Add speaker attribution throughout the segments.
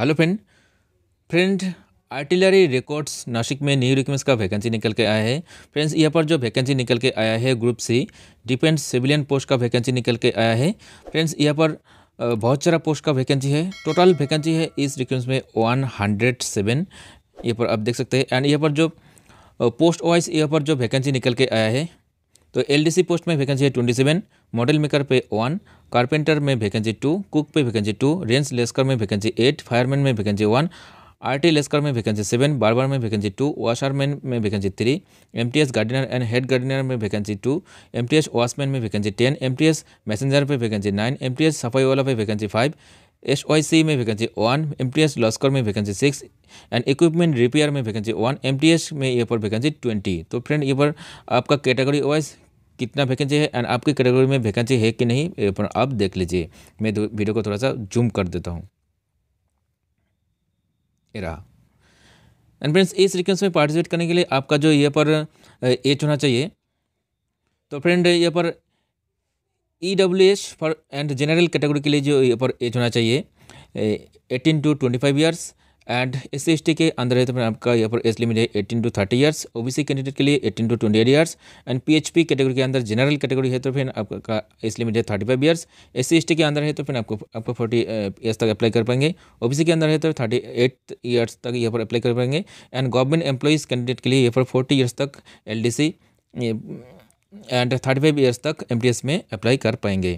Speaker 1: hello friend friend artillery records Nashik में new request का vacancy निकल के आया है फ्रेंड्स यहाँ पर जो वैकेंसी निकल के आया है group C defence civilian post का वैकेंसी निकल के आया है फ्रेंड्स यहाँ पर बहुत सारा पोस्ट का वैकेंसी है टोटल वैकेंसी है इस रिक्वेंस में वन हंड्रेड सेवन यहाँ पर आप देख सकते हैं एंड यहाँ पर जो पोस्ट वाइज यहाँ पर जो वैकेंसी निकल के आया है तो एल पोस्ट में वैकेंसी है ट्वेंटी सेवन मॉडल मेकर पे वन कारपेंटर में वैकेंसी टू कुक पे वैकेंसी टू रेंज लेस्कर में वैकेंसी एट फायरमैन में vacancy one R T lascar में वैकेंसी सेवन बार्बर में वैकेंसी टू वाशरमैन में vacancy three M T S gardener and head gardener में vacancy two M T S watchman में vacancy ten M T S messenger पे vacancy nine M T S सफाई वाला पे vacancy five S Y C में vacancy one M T S lascar में vacancy six and equipment repair में vacancy one M T S में ये पर वैकेंसी ट्वेंटी तो फ्रेंड ये पर आपका कैटेगरी वाइज कितना वैकेंसी है एंड आपकी कैटेगरी में वैकेंसी है कि नहीं पर आप देख लीजिए मैं वीडियो को थोड़ा सा जूम कर देता हूँ रहा एंड फ्रेंड्स इस रिक्वेंस में पार्टिसिपेट करने के लिए आपका जो ये पर एज होना चाहिए तो फ्रेंड ये पर E W H for and general category के लिए जो ये पर एज होना चाहिए eighteen to twenty five years and S C के अंदर है तो फिर आपका यहाँ पर एज लिमिट है eighteen to thirty years OBC candidate के लिए eighteen to twenty eight years and PHP category के अंदर जनरल कैटेगरी है तो फिर आपका एज लिमिट है thirty five years S C के अंदर है तो फिर आपको आपको फोर्टी ईयर्स तक अप्लाई कर पाएंगे ओ के अंदर है तो थर्टी एट ईयर्स तक यहाँ पर अप्लाई कर पाएंगे एंड गवर्नमेंट एम्प्लॉज कैंडिडेट के लिए यहाँ पर फोर्टी ईयर्स तक L and thirty five years तक एम में अप्लाई कर पाएंगे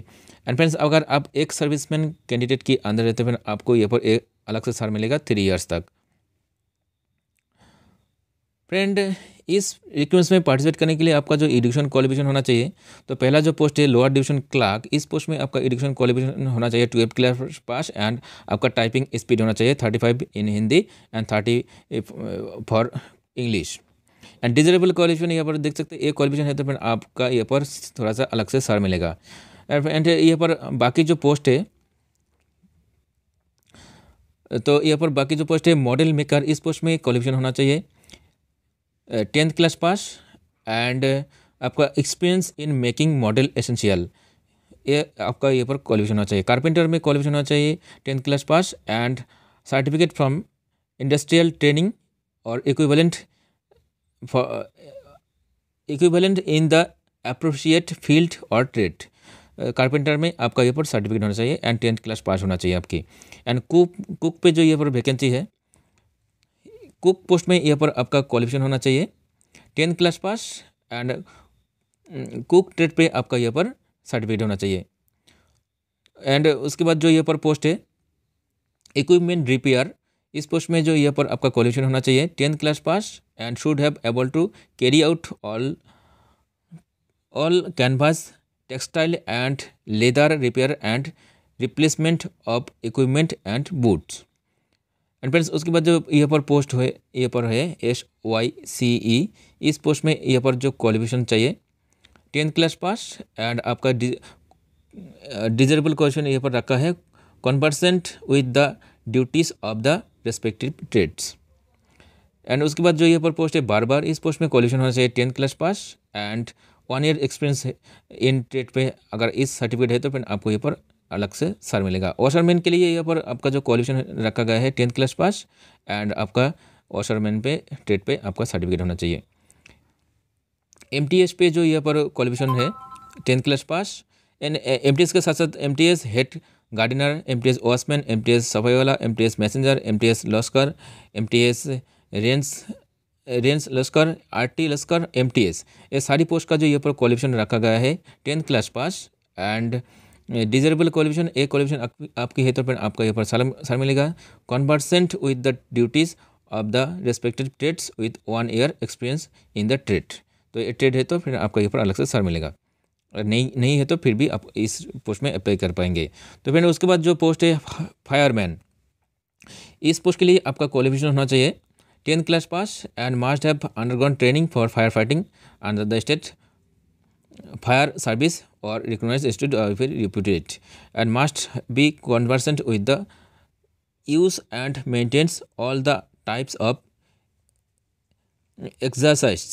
Speaker 1: एंड फ्रेंड्स अगर आप एक सर्विसमैन कैंडिडेट के अंदर रहते हैं फिर आपको यहाँ पर अलग से सर मिलेगा थ्री ईयर्स तक फ्रेंड इस रिक्वेंस में पार्टिसिपेट करने के लिए आपका जो एडुकेशन क्वालिफिकेशन होना चाहिए तो पहला जो पोस्ट है लोअर डिवीजन क्लार्क इस पोस्ट में आपका एडुकेशन क्वालिफिकेशन होना चाहिए ट्वेल्थ क्लास पास एंड आपका टाइपिंग स्पीड होना चाहिए thirty five in Hindi and thirty for English and desirable qualification यहाँ पर देख सकते हैं एक क्वालिफिकेशन है तो फिर आपका यहाँ पर थोड़ा सा अलग से सर मिलेगा एंड यहाँ पर बाकी जो पोस्ट है तो यहाँ पर बाकी जो पोस्ट है मॉडल मेकर इस पोस्ट में क्वालिफिकेशन होना चाहिए टेंथ क्लास पास एंड आपका experience in making model essential ये आपका यहाँ पर क्वालिफिकेशन होना चाहिए कारपेंटर में क्वालिफिकेशन होना चाहिए tenth class pass and certificate from industrial training और equivalent equivalent in the appropriate field और ट्रेड कारपेंटर में आपका यहाँ पर सर्टिफिकेट होना चाहिए एंड टेंथ क्लास पास होना चाहिए आपकी एंड कुक कुक पे जो यहाँ पर वैकेंसी है कुक पोस्ट में यहाँ पर आपका क्वालिफिकेशन होना चाहिए tenth class pass and cook trade पे आपका यहाँ पर सर्टिफिकेट होना चाहिए एंड उसके बाद जो यहाँ पर पोस्ट है इक्विपमेंट रिपेयर इस पोस्ट में जो यहाँ पर आपका क्वालिफिकेशन होना चाहिए tenth class pass and should have able to carry out all all canvas textile and leather repair and replacement of equipment and boots and friends उसके बाद जो यहाँ पर पोस्ट है यहाँ पर है एस वाई सी ई इस पोस्ट में यहाँ पर जो क्वालिफिकेशन चाहिए टेंथ क्लास पास एंड आपका डिजरेबल क्वेश्चन यहाँ पर रखा है conversant with the duties of the respective trades and उसके बाद जो यहाँ पर पोस्ट है बार बार इस पोस्ट में क्वालिफिकेशन होना चाहिए tenth class pass and one year experience in trade पे अगर इस सर्टिफिकेट है तो फिर आपको यहाँ पर अलग से सर मिलेगा वॉशरमैन के लिए यहाँ पर आपका जो क्वालिफिकेशन रखा गया है टेंथ क्लास पास एंड आपका वॉशरमैन पे ट्रेड पे आपका सर्टिफिकेट होना चाहिए एम पे जो यहाँ पर क्वालिफिकेशन है tenth class pass and M के साथ साथ M head gardener M T S watchman M T S सफाई वाला M T S messenger M T S lascar M T S range range लश्कर आरटी लश्कर एमटीएस ये सारी पोस्ट का जो यहाँ पर क्वालिफिकेशन रखा गया है tenth class pass and desirable qualification a qualification आपकी है तो पर आपका यहाँ पर साल साल मिलेगा conversant with the duties of the respected trades with one year experience in the trade तो ये ट्रेड है तो फिर आपका यहाँ पर अलग से सर मिलेगा और नहीं नहीं है तो फिर भी आप इस पोस्ट में अप्लाई कर पाएंगे तो फिर उसके बाद जो पोस्ट है फायरमैन इस पोस्ट के लिए आपका क्वालिफिकेशन होना चाहिए 10 class pass and must have undergone training for firefighting under the state fire service or recognized institute of reputed and must be conversant with the use and maintains all the types of exercises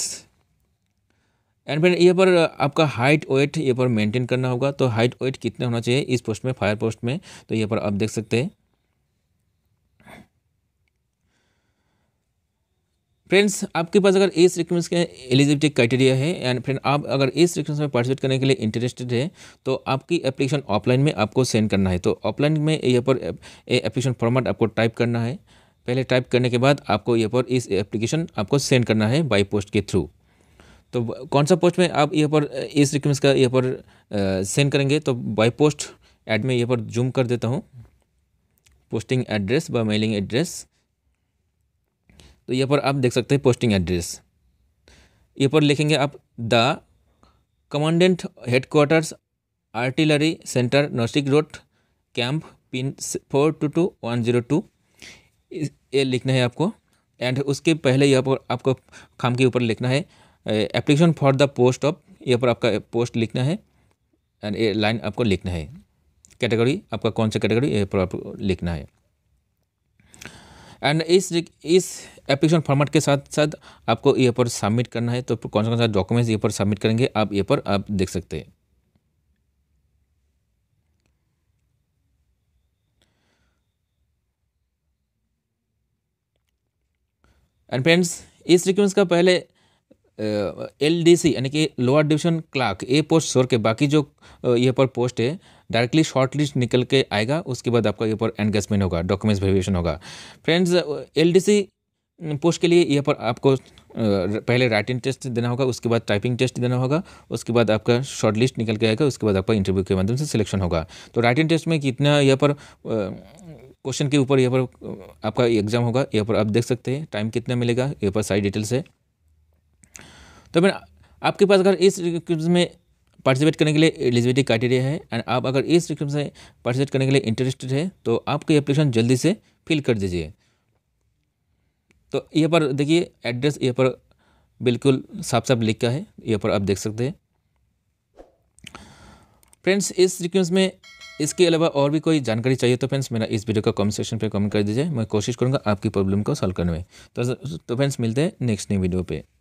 Speaker 1: and फिर ये पर आपका height weight ये पर maintain करना होगा तो height weight कितना होना चाहिए इस पोस्ट में फायर पोस्ट में तो ये पर आप देख सकते हैं फ्रेंड्स आपके पास अगर एस रिक्वेंस के एलिजिबिलिटी क्राइटेरिया है एंड फ्रेंड आप अगर एस रिक्वेंस में पार्टिसिपेट करने के लिए इंटरेस्टेड है तो आपकी एप्लीकेशन ऑफलाइन में आपको सेंड करना है तो ऑफलाइन में यहाँ पर एप्लीकेशन फॉर्मेट आपको टाइप करना है पहले टाइप करने के बाद आपको यहाँ पर इस एप्लीकेशन आपको सेंड करना है बाई पोस्ट के थ्रू तो कौन सा पोस्ट में आप यहाँ पर इस रिक्वेंस का यहाँ पर सेंड करेंगे तो बाई पोस्ट एड में यहाँ पर जूम कर देता हूँ पोस्टिंग एड्रेस व मेलिंग एड्रेस तो यहाँ पर आप देख सकते हैं पोस्टिंग एड्रेस यहाँ पर लिखेंगे आप the commandant headquarters artillery centre Nashik road camp pin four two two one zero two ये लिखना है आपको एंड उसके पहले यहाँ पर आपको खाम के ऊपर लिखना है application for the post of यहाँ पर आपका पोस्ट लिखना है एंड ये लाइन आपको लिखना है कैटेगरी आपका कौन सा कैटेगरी यहाँ पर आपको लिखना है एंड इस इस एप्लीकेशन फॉर्मेट के साथ साथ आपको ये पर सबमिट करना है तो कौन सा कौन सा डॉक्यूमेंट्स ये पर सबमिट करेंगे आप ये पर आप देख सकते हैं एंड फ्रेंड्स इस रिक्वेस्ट का पहले एल डी सी यानी कि लोअर डिवीजन क्लार्क ए पोस्ट छोड़ के बाकी जो ये पर पोस्ट है डायरेक्टली शॉर्ट लिस्ट निकल के आएगा उसके बाद आपका ये पर एंगेजमेंट होगा डॉक्यूमेंट्स वेरिएशन होगा friends L D C post के लिए ये पर आपको पहले राइटिंग टेस्ट देना होगा उसके बाद टाइपिंग टेस्ट देना होगा उसके बाद आपका शॉर्ट लिस्ट निकल के आएगा उसके बाद आपका इंटरव्यू के माध्यम से सिलेक्शन होगा तो राइटिंग टेस्ट में कितना यह पर क्वेश्चन के ऊपर यह पर आपका एग्जाम होगा यह पर आप देख सकते हैं टाइम कितना मिलेगा यह पर सारी डिटेल्स है तो फिर आपके पास अगर इस रिक्वेस्ट में पार्टिसिपेट करने के लिए एलिजिबिलिटी क्राइटेरिया है एंड आप अगर इस रिक्वेस्ट में पार्टिसिपेट करने के लिए इंटरेस्टेड है तो आपकी एप्लीकेशन जल्दी से फिल कर दीजिए तो यहाँ पर देखिए एड्रेस यहाँ पर बिल्कुल साफ साफ लिखा है यहाँ पर आप देख सकते हैं फ्रेंड्स इस रिक्वेंस में इसके अलावा और भी कोई जानकारी चाहिए तो फ्रेंड्स मेरा इस वीडियो का कमेंट सेक्शन पर कमेंट कर दीजिए मैं कोशिश करूँगा आपकी प्रॉब्लम को सॉल्व करने में तो तो फ्रेंड्स मिलते हैं नेक्स्ट नई वीडियो पे